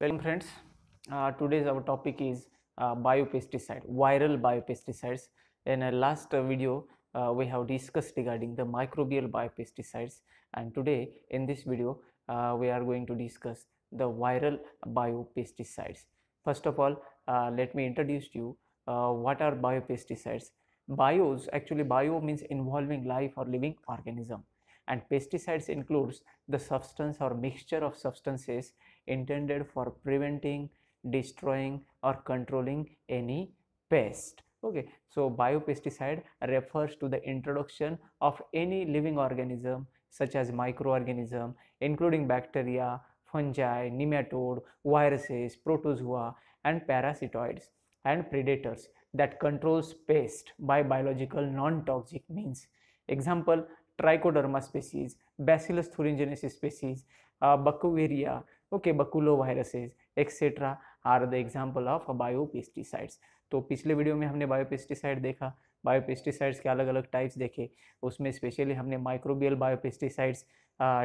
Welcome friends, uh, today's our topic is uh, biopesticide, viral biopesticides. In our last uh, video, uh, we have discussed regarding the microbial biopesticides and today in this video, uh, we are going to discuss the viral biopesticides. First of all, uh, let me introduce you what are biopesticides. Bios, actually bio means involving life or living organism and pesticides includes the substance or mixture of substances intended for preventing, destroying or controlling any pest. Okay, so biopesticide refers to the introduction of any living organism such as microorganism including bacteria, fungi, nematode, viruses, protozoa and parasitoids and predators that controls pest by biological non-toxic means. Example, Trichoderma species Bacillus thuringiensis species Beauveria okay baculoviruses etcetera are the example of biopesticides तो पिछले video में हमने biopesticide देखा biopesticides के अलग अलग types देखे उसमें स्पेशली हमने माइक्रोबियल बायोपेस्टिसाइड्स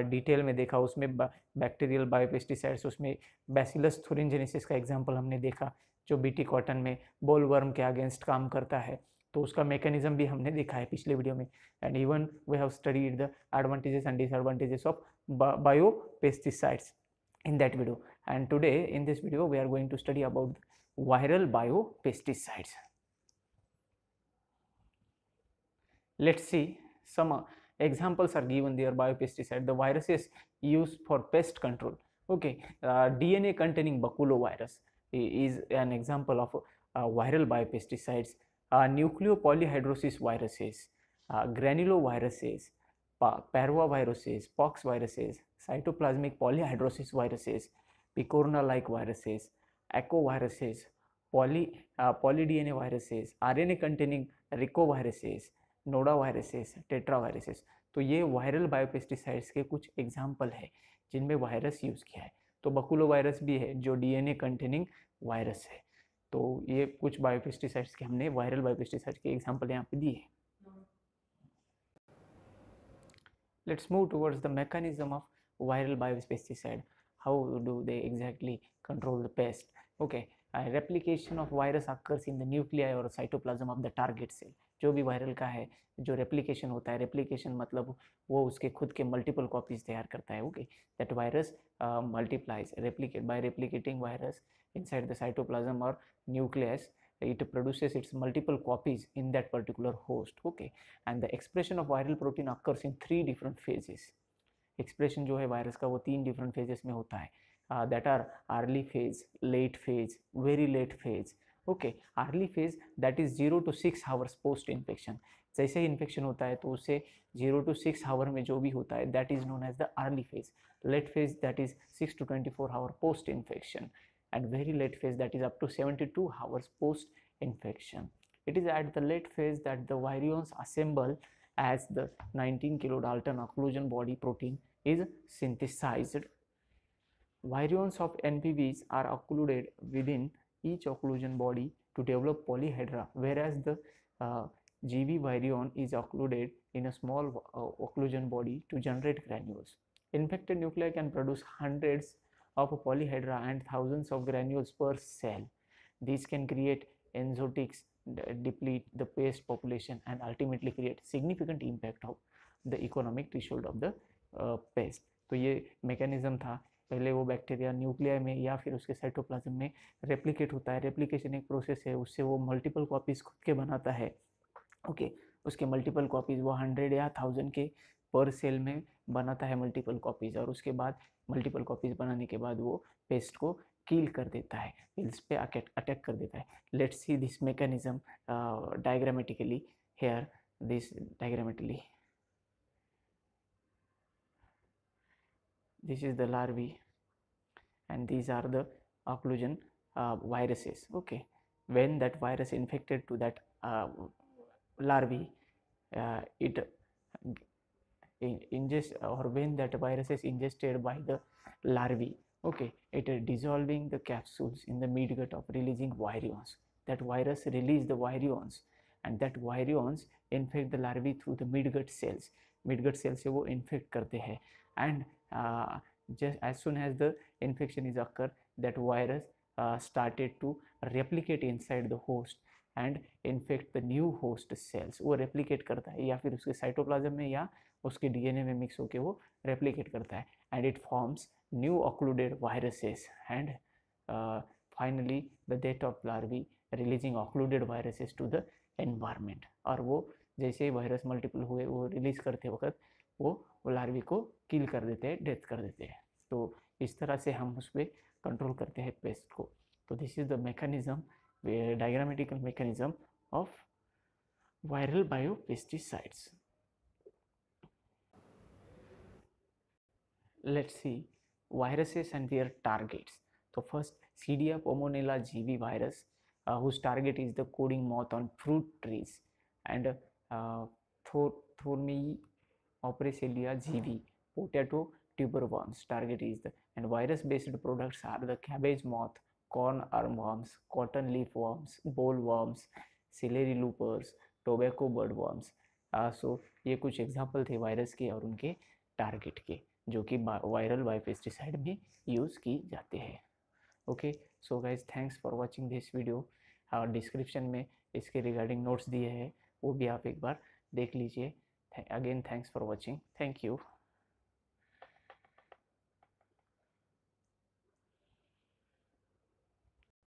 डिटेल में देखा उसमें बैक्टीरियल बायोपेस्टिसाइड्स उसमें बैसिलस थुरिनजेनेसिस का एग्जाम्पल हमने देखा जो बीटी कॉटन में बोलवर्म के अगेंस्ट काम करता है तो उसका मेकेनिज्म भी हमने देखा है पिछले वीडियो में and even we have studied the advantages and disadvantages of bio pesticides in that video and today in this video we are going to study about viral biopesticides let's see some examples are given there biopesticide the viruses used for pest control okay uh, dna containing baculovirus is an example of uh, viral biopesticides nucleo polyhedrosis viruses granulo viruses parvo viruses pox viruses cytoplasmic polyhedrosis viruses picorna like viruses एक्ो viruses poly polyDNA viruses A containing रिको viruses noda viruses tetra viruses तो ये viral biopesticides के कुछ example है जिनमें virus use किया है तो बकुलो वायरस भी है जो D N A containing virus है तो ये कुछ बायोपेस्टिसाइड्स के हमने वायरल बायोपेस्टिसाइड्स के एग्जांपल यहाँ पे दिए let's move towards the mechanism of viral biopesticide how do they exactly control the pest okay replication of virus occurs in the nuclear और cytoplasm of the target cell जो भी viral का है जो रेप्लीकेशन होता है रेप्लीकेशन मतलब वो उसके खुद के मल्टीपल कॉपीज तैयार करता है okay that virus multiplies replicate by replicating virus inside the cytoplasm और nucleus it produces its multiple copies in that particular host okay and the expression of viral protein occurs in three different phases expression जो है virus का वो तीन different phases में होता है that are early phase late phase very late phase okay early phase that is zero to six hours post infection जैसे ही इन्फेक्शन होता है तो उसे जीरो टू सिक्स हावर में जो भी होता है that is known as the early phase late phase that is six to twenty four hour post infection and very late phase that is up to seventy two hours post infection it is late phase that the virions assemble as the nineteen kilo dalton the body protein is body protein of an Virions of are occluded within each occlusion body to develop polyhedra whereas the uh, GV virion is occluded in a small uh, occlusion body to generate granules. Infected nuclei can produce hundreds of polyhedra and thousands of granules per cell. These can create enzotics, deplete the pest population and ultimately create significant impact of the economic threshold of the uh, pest. तो ये mechanism था पहले वो bacteria Nucleya में या फिर उसके cytoplasm में रेप्लिकेट होता है रेप्लिकेशन एक प्रोसेस है उससे वो मल्टीपल कॉपीज़ खुद के बनाता है ओके okay, उसके मल्टीपल कॉपीज़ वो हंड्रेड या थाउजेंड के पर सेल में बनाता है मल्टीपल कॉपीज़ और उसके बाद मल्टीपल कॉपीज़ बनाने के बाद वो पेस्ट को कील कर देता है हिल्स पे अटैक कर देता है let's see this mechanism diagrammatically here this diagrammatically this is the larvae and these are the occlusion uh, viruses okay when that virus infected to that uh, larvae uh, it ingest or when that virus is ingested by the larvae okay it is dissolving the capsules in the midgut of releasing virions that virus release the virions and that virions infect the larvae through the midgut cells midgut cells से वो infect karte hai and uh, just as soon as the infection is occurred that virus uh, started to replicate inside the host and infect the new host cells वो replicate करता है या फिर उसके cytoplasm में या उसके डी एन ए में मिक्स होकर वो रेप्लीकेट करता है and it forms new occluded viruses and finally the death of larvae releasing occluded viruses to the environment और वो जैसे ही वायरस मल्टीपल हुए वो रिलीज़ करते वक्त वो लार्वी को किल कर देते हैं डेथ कर देते हैं तो इस तरह से हम उस पर कंट्रोल करते हैं पेस्ट को तो this is the mechanism diagrammatical mechanism of viral biopesticides let's see viruses and their targets तो first Cydia pomonella GV virus whose target is the codling moth on fruit trees and थोर Operacelia gv, potato tuberworms target is the and virus based products are the cabbage moth, corn armworms, cotton leaf worms, boll worms, celery loopers, tobacco bud worms so ये कुछ example थे virus के और उनके target के जो कि viral biopesticide में यूज़ की जाते हैं okay so guys thanks for watching this video और डिस्क्रिप्शन में इसके रिगार्डिंग नोट्स दिए हैं वो भी आप एक बार देख लीजिए again, thanks for watching. Thank you.